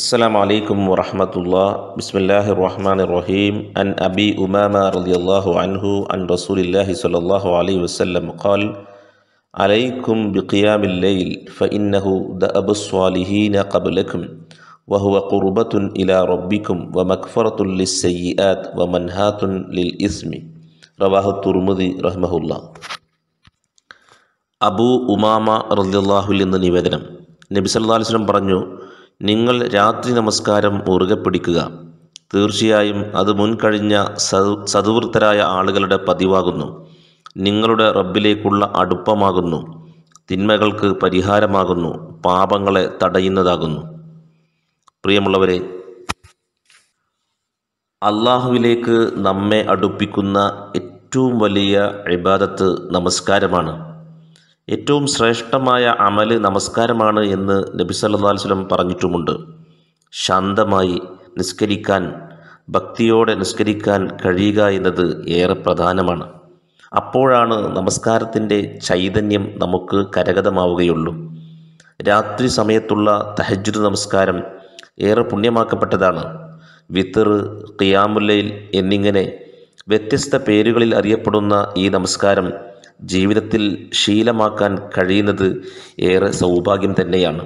السلام عليكم ورحمة الله بسم الله الرحمن الرحيم أن أبي أمامة رضي الله عنه عن رسول الله صلى الله عليه وسلم قال عليكم بقيام الليل فإنه دأب الصالحين قبلكم وهو قربة إلى ربكم ومكفرة للسيئات ومنهات للإثم رواه الترمذي رحمه الله أبو أمامة رضي الله عنه نبي صلى الله عليه وسلم برنجو നിങ്ങൾ രാത്രി നമസ്കാരം മുറുകെ പിടിക്കുക തീർച്ചയായും അത് മുൻകഴിഞ്ഞ സതുവൃത്തരായ ആളുകളുടെ പതിവാകുന്നു നിങ്ങളുടെ റബ്ബിലേക്കുള്ള അടുപ്പമാകുന്നു തിന്മകൾക്ക് പരിഹാരമാകുന്നു പാപങ്ങളെ തടയുന്നതാകുന്നു പ്രിയമുള്ളവരെ അള്ളാഹുവിലേക്ക് നമ്മെ അടുപ്പിക്കുന്ന ഏറ്റവും വലിയ ഇബാദത്ത് നമസ്കാരമാണ് ഏറ്റവും ശ്രേഷ്ഠമായ അമല് നമസ്കാരമാണ് എന്ന് നബി സല്ലല്ലാഹു അലൈഹി വസല്ലം പറഞ്ഞിട്ടുമുണ്ട് ശാന്തമായി നിസ്കരിക്കാൻ ഭക്തിയോടെ നിസ്കരിക്കാൻ കഴിയുക എന്നത് ഏറെ പ്രധാനമാണ് അപ്പോഴാണ് നമസ്കാരത്തിൻ്റെ ചൈതന്യം നമുക്ക് കരഗതമാവുകയുള്ളൂ രാത്രി സമയത്തുള്ള തഹജ്ജുദ് നമസ്കാരം ഏറെ പുണ്യമാക്കപ്പെട്ടതാണ് വിത്തർ ഖിയാമുല്ലയിൽ എന്നിങ്ങനെ വ്യത്യസ്ത പേരുകളിൽ അറിയപ്പെടുന്ന ഈ നമസ്കാരം ജീവിതത്തിൽ ശീലമാക്കാൻ കഴിയുന്നത് ഏറെ സൗഭാഗ്യം തന്നെയാണ്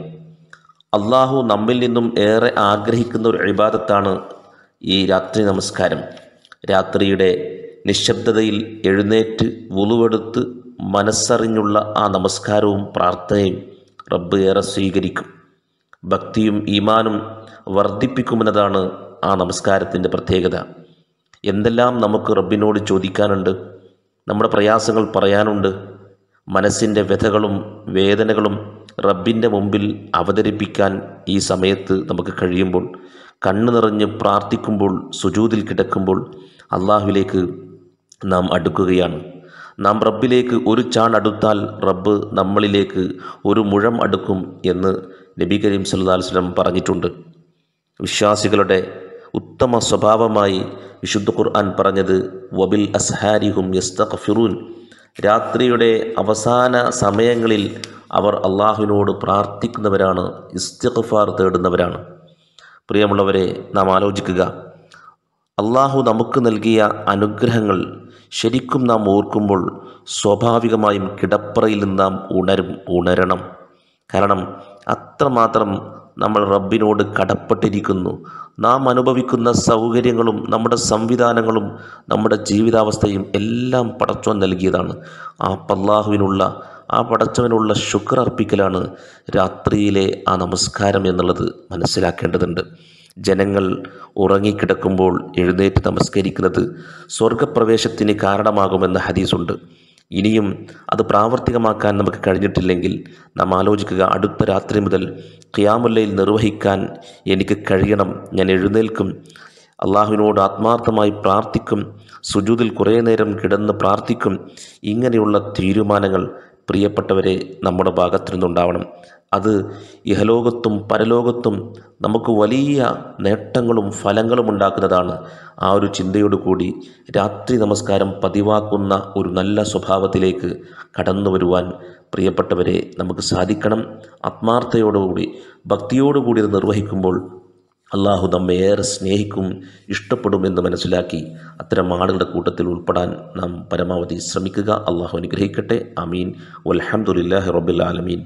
അള്ളാഹു നമ്മിൽ നിന്നും ഏറെ ആഗ്രഹിക്കുന്ന ഒരു അഴിബാദത്താണ് ഈ രാത്രി നമസ്കാരം രാത്രിയുടെ നിശബ്ദതയിൽ എഴുന്നേറ്റ് വുളുവെടുത്ത് മനസ്സറിഞ്ഞുള്ള ആ നമസ്കാരവും പ്രാർത്ഥനയും റബ്ബ് ഏറെ സ്വീകരിക്കും ഭക്തിയും ഈമാനും വർദ്ധിപ്പിക്കുമെന്നതാണ് ആ നമസ്കാരത്തിൻ്റെ പ്രത്യേകത എന്തെല്ലാം നമുക്ക് റബ്ബിനോട് ചോദിക്കാനുണ്ട് നമ്മുടെ പ്രയാസങ്ങൾ പറയാനുണ്ട് മനസ്സിൻ്റെ വ്യഥകളും വേദനകളും റബ്ബിൻ്റെ മുമ്പിൽ അവതരിപ്പിക്കാൻ ഈ സമയത്ത് നമുക്ക് കഴിയുമ്പോൾ കണ്ണു നിറഞ്ഞ് പ്രാർത്ഥിക്കുമ്പോൾ സുജൂതിൽ കിടക്കുമ്പോൾ അള്ളാഹുവിലേക്ക് നാം അടുക്കുകയാണ് നാം റബ്ബിലേക്ക് ഒരു ചാൺ അടുത്താൽ റബ്ബ് നമ്മളിലേക്ക് ഒരു മുഴം അടുക്കും എന്ന് നബി കരീം സല്ലാസ്ലം പറഞ്ഞിട്ടുണ്ട് വിശ്വാസികളുടെ ഉത്തമ സ്വഭാവമായി വിശുദ്ധ ഖുർആൻ പറഞ്ഞത് വബിൽ അസ്ഹാരിഹും യസ്തഖഫിറൂൻ രാത്രിയുടെ അവസാന സമയങ്ങളിൽ അവർ അള്ളാഹുവിനോട് പ്രാർത്ഥിക്കുന്നവരാണ് ഇസ്തിഖഫാർ തേടുന്നവരാണ് പ്രിയമുള്ളവരെ നാം ആലോചിക്കുക അള്ളാഹു നമുക്ക് നൽകിയ അനുഗ്രഹങ്ങൾ ശരിക്കും നാം ഓർക്കുമ്പോൾ സ്വാഭാവികമായും കിടപ്പറയിൽ നാം ഉണരും ഉണരണം കാരണം അത്രമാത്രം നമ്മൾ റബ്ബിനോട് കടപ്പെട്ടിരിക്കുന്നു നാം അനുഭവിക്കുന്ന സൗകര്യങ്ങളും നമ്മുടെ സംവിധാനങ്ങളും നമ്മുടെ ജീവിതാവസ്ഥയും എല്ലാം പടച്ചവൻ നൽകിയതാണ് ആ പല്ലാഹുവിനുള്ള ആ പടച്ചവനുള്ള ശുക്ർ അർപ്പിക്കലാണ് രാത്രിയിലെ ആ നമസ്കാരം എന്നുള്ളത് മനസ്സിലാക്കേണ്ടതുണ്ട് ജനങ്ങൾ ഉറങ്ങിക്കിടക്കുമ്പോൾ എഴുന്നേറ്റ് നമസ്കരിക്കുന്നത് സ്വർഗപ്രവേശത്തിന് കാരണമാകുമെന്ന ഹദീസുണ്ട് ഇനിയും അത് പ്രാവർത്തികമാക്കാൻ നമുക്ക് കഴിഞ്ഞിട്ടില്ലെങ്കിൽ നാം ആലോചിക്കുക അടുത്ത രാത്രി മുതൽ ഖിയാമുല്ലയിൽ നിർവഹിക്കാൻ എനിക്ക് കഴിയണം ഞാൻ എഴുന്നേൽക്കും അള്ളാഹുവിനോട് ആത്മാർത്ഥമായി പ്രാർത്ഥിക്കും സുജൂതിൽ കുറേ നേരം കിടന്ന് പ്രാർത്ഥിക്കും ഇങ്ങനെയുള്ള തീരുമാനങ്ങൾ പ്രിയപ്പെട്ടവരെ നമ്മുടെ ഭാഗത്തു നിന്നുണ്ടാവണം അത് ഇഹലോകത്തും പരലോകത്തും നമുക്ക് വലിയ നേട്ടങ്ങളും ഫലങ്ങളും ഉണ്ടാക്കുന്നതാണ് ആ ഒരു കൂടി രാത്രി നമസ്കാരം പതിവാക്കുന്ന ഒരു നല്ല സ്വഭാവത്തിലേക്ക് കടന്നു വരുവാൻ പ്രിയപ്പെട്ടവരെ നമുക്ക് സാധിക്കണം ആത്മാർത്ഥയോടുകൂടി ഭക്തിയോടുകൂടി അത് നിർവഹിക്കുമ്പോൾ അള്ളാഹു നമ്മെ ഏറെ സ്നേഹിക്കും ഇഷ്ടപ്പെടും എന്ന് മനസ്സിലാക്കി അത്തരം ആളുകളുടെ കൂട്ടത്തിൽ ഉൾപ്പെടാൻ നാം പരമാവധി ശ്രമിക്കുക അള്ളാഹു അനുഗ്രഹിക്കട്ടെ അമീൻ വലഹമുല്ലാഹി റബുൽ ആലമീൻ